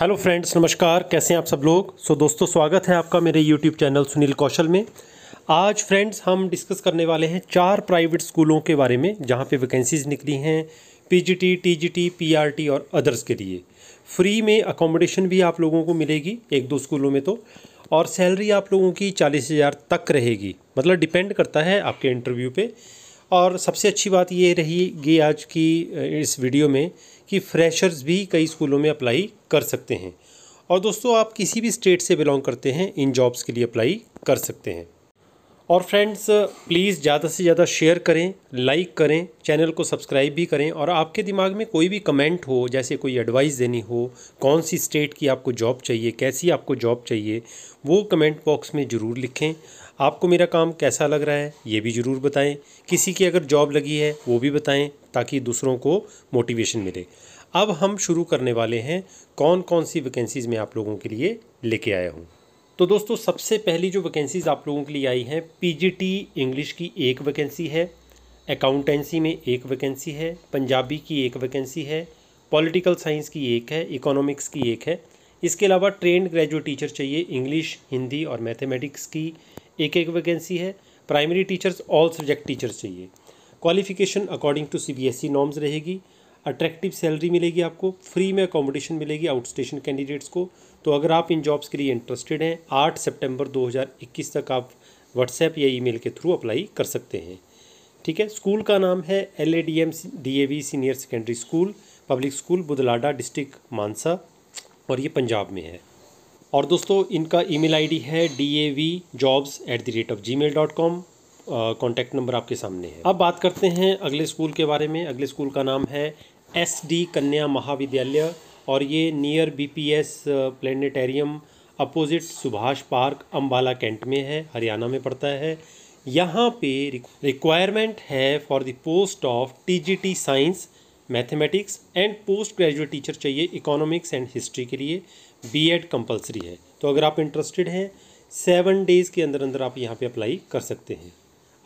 Hello friends नमस्कार कैसे हैं आप सब लोग सो so, दोस्तों स्वागत है आपका मेरे यूट्यूब चैनल सुनील कौशल में आज फ्रेंड्स हम डिस्कस करने वाले हैं चार प्राइवेट स्कूलों के बारे में जहां पे वैकेंसीज़ निकली हैं पीजीटी, टीजीटी, पीआरटी और अदर्स के लिए फ्री में अकोमोडेशन भी आप लोगों को मिलेगी एक दो स्कूलों में तो और सैलरी आप लोगों की चालीस हज़ार तक रहेगी मतलब डिपेंड करता है आपके इंटरव्यू पर और सबसे अच्छी बात ये रहेगी आज की इस वीडियो में कि फ्रेशर्स भी कई स्कूलों में अप्लाई कर सकते हैं और दोस्तों आप किसी भी स्टेट से बिलोंग करते हैं इन जॉब्स के लिए अप्लाई कर सकते हैं और फ्रेंड्स प्लीज़ ज़्यादा से ज़्यादा शेयर करें लाइक करें चैनल को सब्सक्राइब भी करें और आपके दिमाग में कोई भी कमेंट हो जैसे कोई एडवाइस देनी हो कौन सी स्टेट की आपको जॉब चाहिए कैसी आपको जॉब चाहिए वो कमेंट बॉक्स में ज़रूर लिखें आपको मेरा काम कैसा लग रहा है ये भी ज़रूर बताएं किसी की अगर जॉब लगी है वो भी बताएं ताकि दूसरों को मोटिवेशन मिले अब हम शुरू करने वाले हैं कौन कौन सी वैकेंसीज़ मैं आप लोगों के लिए लेके आया हूँ तो दोस्तों सबसे पहली जो वैकेंसीज़ आप लोगों के लिए आई हैं पी इंग्लिश की एक वैकेंसी है अकाउंटेंसी में एक वैकेंसी है पंजाबी की एक वैकेंसी है पॉलिटिकल साइंस की एक है इकोनॉमिक्स की एक है इसके अलावा ट्रेंड ग्रेजुएट टीचर चाहिए इंग्लिश हिंदी और मैथमेटिक्स की एक एक वैकेंसी है primary teachers all subject teachers चाहिए qualification according to CBSE norms रहेगी अट्रैक्टिव सैलरी मिलेगी आपको फ्री में अकोमोडेशन मिलेगी आउट स्टेशन कैंडिडेट्स को तो अगर आप इन जॉब्स के लिए इंटरेस्टेड हैं आठ सेप्टेम्बर दो तक आप व्हाट्सएप या ईमेल के थ्रू अप्लाई कर सकते हैं ठीक है स्कूल का नाम है L A D M D A V senior secondary school public school Budhlada district Mansa और ये पंजाब में है और दोस्तों इनका ईमेल आईडी है D A V jobs at the rate of Gmail dot com contact number आपके सामने है अब बात करते हैं अगले स्कूल के बारे में अगले स्कूल का नाम है एस डी कन्या महाविद्यालय और ये near B P S planetarium opposite Subhash park Ambala cantt में है हरियाणा में पड़ता है यहाँ पे रिक्वायरमेंट है for the post of T G T science mathematics and post graduate teacher चाहिए इकोनॉमिक्स एंड हिस्ट्री के लिए बी एड कंपलसरी है तो अगर आप इंटरेस्टेड हैं सेवन डेज़ के अंदर अंदर आप यहाँ पे अप्लाई कर सकते हैं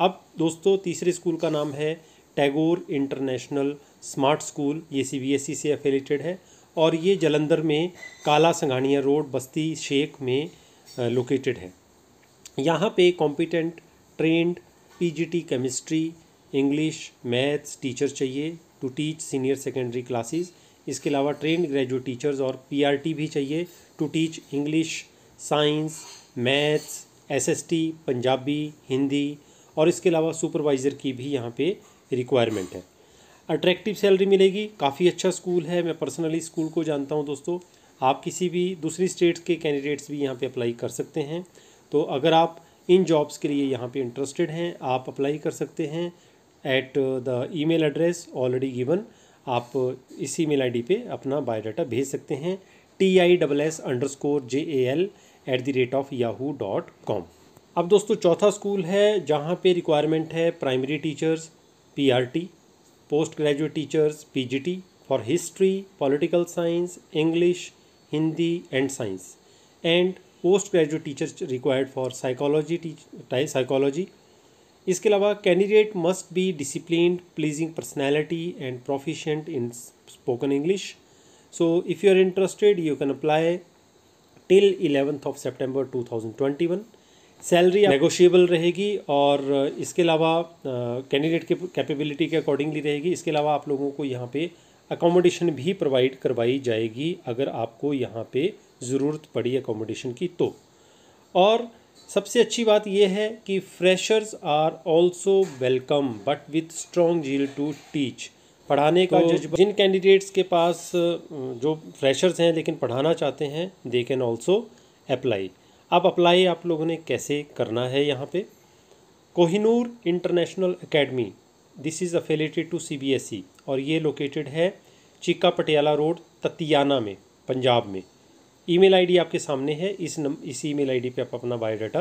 अब दोस्तों तीसरे स्कूल का नाम है टैगोर इंटरनेशनल स्मार्ट स्कूल ये सी e से एफिलेटेड है और ये जलंधर में काला संघानिया रोड बस्ती शेख में लोकेटेड है यहाँ पे competent trained PGT chemistry English maths teacher चाहिए to teach senior secondary classes इसके अलावा ट्रेन ग्रेजुएट टीचर्स और पीआरटी भी चाहिए to teach English science maths SST Punjabi Hindi और इसके अलावा सुपरवाइज़र की भी यहाँ पे रिक्वायरमेंट है अट्रैक्टिव सैलरी मिलेगी काफ़ी अच्छा स्कूल है मैं पर्सनली स्कूल को जानता हूँ दोस्तों आप किसी भी दूसरी स्टेट्स के कैंडिडेट्स भी यहाँ पे अप्लाई कर सकते हैं तो अगर आप इन जॉब्स के लिए यहाँ पे इंटरेस्टेड हैं आप अप्लाई कर सकते हैं at the email address already given आप इस ईमेल आईडी पे अपना बायोडाटा भेज सकते हैं T I double S underscore J A L at the rate of Yahoo dot com अब दोस्तों चौथा स्कूल है जहाँ पे रिक्वायरमेंट है primary teachers P R T post graduate teachers P G T for history political science English Hindi and science and post graduate teachers required for psychology psychology इसके अलावा candidate must be discipline pleasing personality and proficient in spoken English so if you are interested you can apply till eleventh of September two thousand twenty one salary negotiable रहेगी और uh, इसके अलावा candidate uh, के capability के accordingly रहेगी इसके अलावा आप लोगों को यहाँ पे अकोमोडेशन भी प्रोवाइड करवाई जाएगी अगर आपको यहाँ पे ज़रूरत पड़ी अकोमोडेशन की तो और सबसे अच्छी बात यह है कि freshers are also welcome but with strong zeal to teach पढ़ाने का तो जज्बा जिन कैंडिडेट्स के पास जो फ्रेशर्स हैं लेकिन पढ़ाना चाहते हैं दे कैन ऑल्सो अप्लाई अब अप्लाई आप लोगों ने कैसे करना है यहाँ पे Kohinoor international academy this is affiliated to CBSE और ये लोकेटेड है चिक्का पटियाला रोड ततियाना में पंजाब में ईमेल आईडी आपके सामने है इस नम इस ईमेल आईडी पे आप अपना बायोडाटा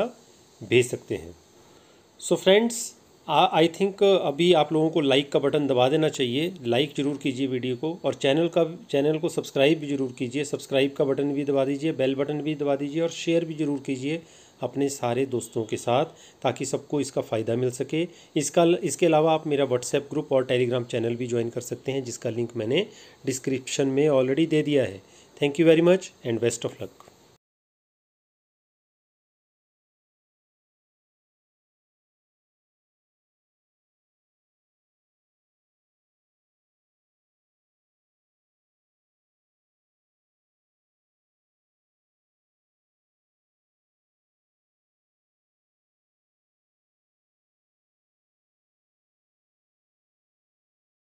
भेज सकते हैं सो फ्रेंड्स आई थिंक अभी आप लोगों को लाइक का बटन दबा देना चाहिए लाइक ज़रूर कीजिए वीडियो को और चैनल का चैनल को सब्सक्राइब भी ज़रूर कीजिए सब्सक्राइब का बटन भी दबा दीजिए बेल बटन भी दबा दीजिए और शेयर भी ज़रूर कीजिए अपने सारे दोस्तों के साथ ताकि सबको इसका फ़ायदा मिल सके इसका इसके अलावा आप मेरा व्हाट्सएप ग्रुप और टेलीग्राम चैनल भी ज्वाइन कर सकते हैं जिसका लिंक मैंने डिस्क्रिप्शन में ऑलरेडी दे दिया है Thank you very much and best of luck.